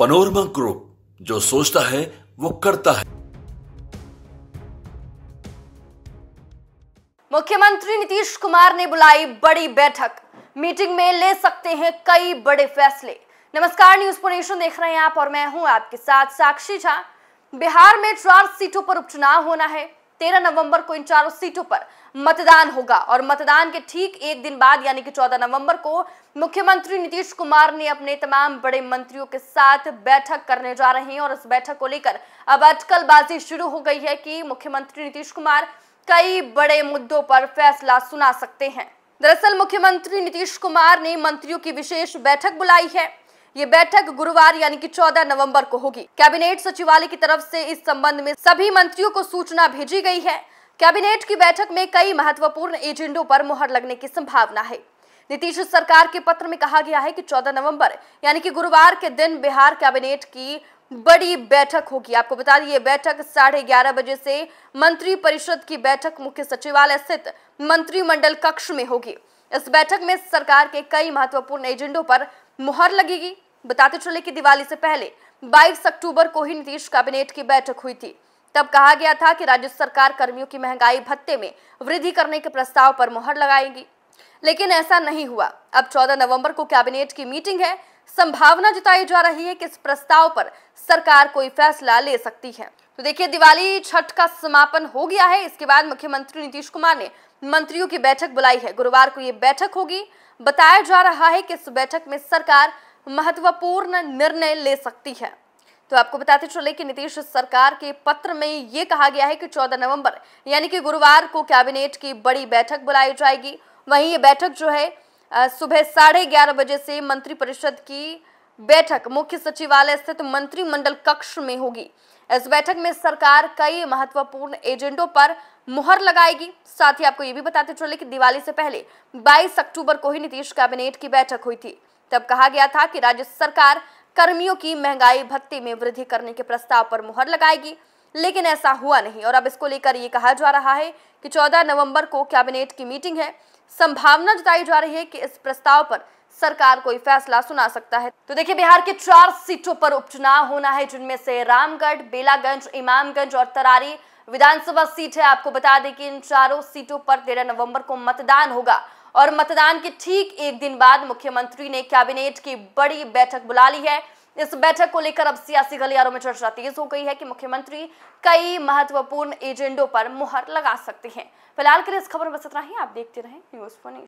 panorama group जो सोचता है वो करता है मुख्यमंत्री नीतीश कुमार ने बुलाई बड़ी बैठक मीटिंग में ले सकते हैं कई बड़े फैसले नमस्कार न्यूज पोनेशन देख रहे हैं आप और मैं हूं आपके साथ साक्षी झा बिहार में चार सीटों पर उपचुनाव होना है तेरह नवंबर को इन चारों सीटों पर मतदान होगा और मतदान के ठीक एक दिन बाद यानी कि 14 नवंबर को मुख्यमंत्री नीतीश कुमार ने अपने तमाम बड़े मंत्रियों के साथ बैठक करने जा रहे हैं और इस बैठक को लेकर अब अटकलबाजी शुरू हो गई है कि मुख्यमंत्री नीतीश कुमार कई बड़े मुद्दों पर फैसला सुना सकते हैं दरअसल मुख्यमंत्री नीतीश कुमार ने मंत्रियों की विशेष बैठक बुलाई है ये बैठक गुरुवार यानी कि 14 नवंबर को होगी कैबिनेट सचिवालय की तरफ से इस संबंध में सभी मंत्रियों को सूचना भेजी गई है कैबिनेट की बैठक में कई महत्वपूर्ण एजेंडो पर मुहर लगने की संभावना है नीतीश सरकार के पत्र में कहा गया है कि 14 नवंबर यानी कि गुरुवार के दिन बिहार कैबिनेट की बड़ी बैठक होगी आपको बता दें ये बैठक साढ़े ग्यारह बजे से मंत्री परिषद की बैठक मुख्य सचिवालय स्थित मंत्रिमंडल कक्ष में होगी इस बैठक में सरकार के कई महत्वपूर्ण एजेंडों पर मुहर लगेगी बताते चले कि दिवाली से पहले 22 अक्टूबर को ही नीतीश कैबिनेट की बैठक हुई थी तब कहा गया था कि राज्य सरकार कर्मियों की महंगाई भत्ते में वृद्धि करने के प्रस्ताव पर मोहर लगाएगी लेकिन ऐसा नहीं हुआ अब 14 नवंबर को कैबिनेट की मीटिंग है संभावना जताई जा रही है कि इस प्रस्ताव पर सरकार कोई फैसला ले सकती है तो देखिए दिवाली छठ का समापन हो गया है इसके बाद मुख्यमंत्री नीतीश कुमार ने मंत्रियों की बैठक बुलाई है गुरुवार को ये बैठक होगी बताया जा रहा है कि इस बैठक में सरकार महत्वपूर्ण निर्णय ले सकती है तो आपको बताते चले कि नीतीश सरकार के पत्र में ये कहा गया है कि 14 नवंबर यानी कि गुरुवार को कैबिनेट की बड़ी बैठक बुलाई जाएगी वहीं ये बैठक जो है सुबह साढ़े ग्यारह बजे से मंत्रिपरिषद की बैठक मुख्य सचिवालय स्थित मंत्रिमंडल कक्ष में होगी इस बैठक में सरकार कई महत्वपूर्ण एजेंडों पर मुहर लगाएगी साथ ही आपको ये भी बताते चले कि दिवाली से पहले 22 अक्टूबर को ही नीतीश कैबिनेट की बैठक हुई थी तब कहा गया था कि राज्य सरकार कर्मियों की महंगाई भत्ते में वृद्धि करने के प्रस्ताव पर मुहर लगाएगी लेकिन ऐसा हुआ नहीं और अब इसको लेकर ये कहा जा रहा है कि 14 नवंबर को कैबिनेट की मीटिंग है संभावना जताई जा रही है कि इस प्रस्ताव पर सरकार कोई फैसला सुना सकता है तो देखिए बिहार के चार सीटों पर उपचुनाव होना है जिनमें से रामगढ़ बेलागंज इमामगंज और तरारी विधानसभा सीट है आपको बता दें कि इन चारों सीटों पर तेरह नवंबर को मतदान होगा और मतदान के ठीक एक दिन बाद मुख्यमंत्री ने कैबिनेट की बड़ी बैठक बुला ली है इस बैठक को लेकर अब सियासी गलियारों में चर्चा तेज हो गई है कि मुख्यमंत्री कई महत्वपूर्ण एजेंडों पर मुहर लगा सकते हैं फिलहाल के लिए इस खबर में बस इतना ही आप देखते रहें न्यूज फोन